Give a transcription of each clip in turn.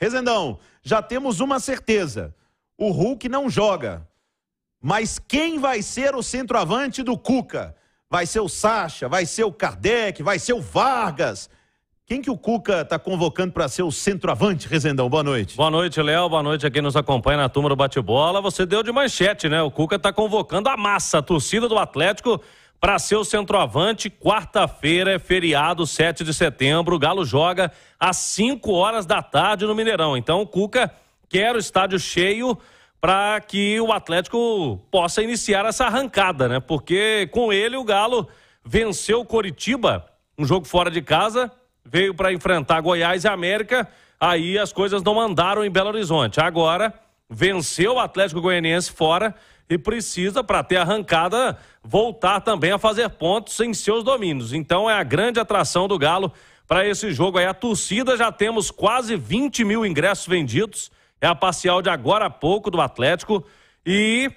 Rezendão, já temos uma certeza: o Hulk não joga. Mas quem vai ser o centroavante do Cuca? Vai ser o Sacha, vai ser o Kardec, vai ser o Vargas. Quem que o Cuca está convocando para ser o centroavante, Rezendão? Boa noite. Boa noite, Léo. Boa noite a quem nos acompanha na turma do bate-bola. Você deu de manchete, né? O Cuca está convocando a massa, a torcida do Atlético para ser o centroavante, quarta-feira é feriado, 7 de setembro. O Galo joga às 5 horas da tarde no Mineirão. Então, o Cuca quer o estádio cheio para que o Atlético possa iniciar essa arrancada, né? Porque com ele o Galo venceu o Coritiba, um jogo fora de casa, veio para enfrentar Goiás e América. Aí as coisas não andaram em Belo Horizonte. Agora venceu o Atlético Goianiense fora e precisa, para ter arrancada, voltar também a fazer pontos em seus domínios. Então é a grande atração do Galo para esse jogo aí. A torcida já temos quase 20 mil ingressos vendidos. É a parcial de agora a pouco do Atlético. E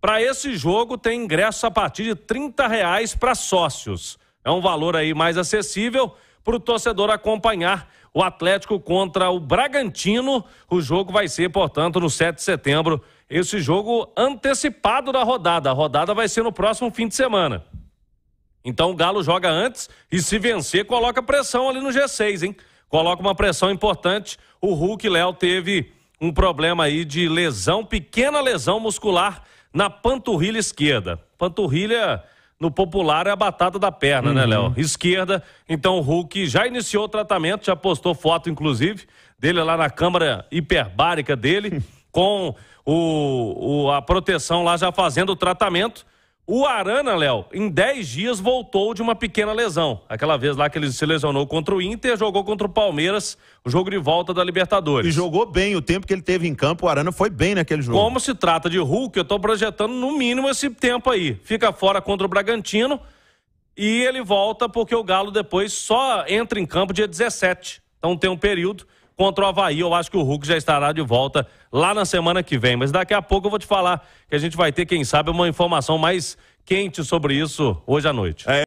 para esse jogo tem ingresso a partir de 30 reais para sócios. É um valor aí mais acessível para o torcedor acompanhar o Atlético contra o Bragantino. O jogo vai ser, portanto, no 7 de setembro, esse jogo antecipado da rodada. A rodada vai ser no próximo fim de semana. Então o Galo joga antes e se vencer, coloca pressão ali no G6, hein? Coloca uma pressão importante. O Hulk Léo teve um problema aí de lesão, pequena lesão muscular na panturrilha esquerda. Panturrilha no popular é a batata da perna, uhum. né, Léo? Uhum. Esquerda. Então o Hulk já iniciou o tratamento, já postou foto, inclusive, dele lá na câmara hiperbárica dele. com o, o, a proteção lá já fazendo o tratamento. O Arana, Léo, em 10 dias voltou de uma pequena lesão. Aquela vez lá que ele se lesionou contra o Inter, jogou contra o Palmeiras, o jogo de volta da Libertadores. E jogou bem o tempo que ele teve em campo, o Arana foi bem naquele jogo. Como se trata de Hulk, eu tô projetando no mínimo esse tempo aí. Fica fora contra o Bragantino e ele volta porque o Galo depois só entra em campo dia 17. Então tem um período contra o Havaí. Eu acho que o Hulk já estará de volta lá na semana que vem. Mas daqui a pouco eu vou te falar que a gente vai ter, quem sabe, uma informação mais quente sobre isso hoje à noite. É.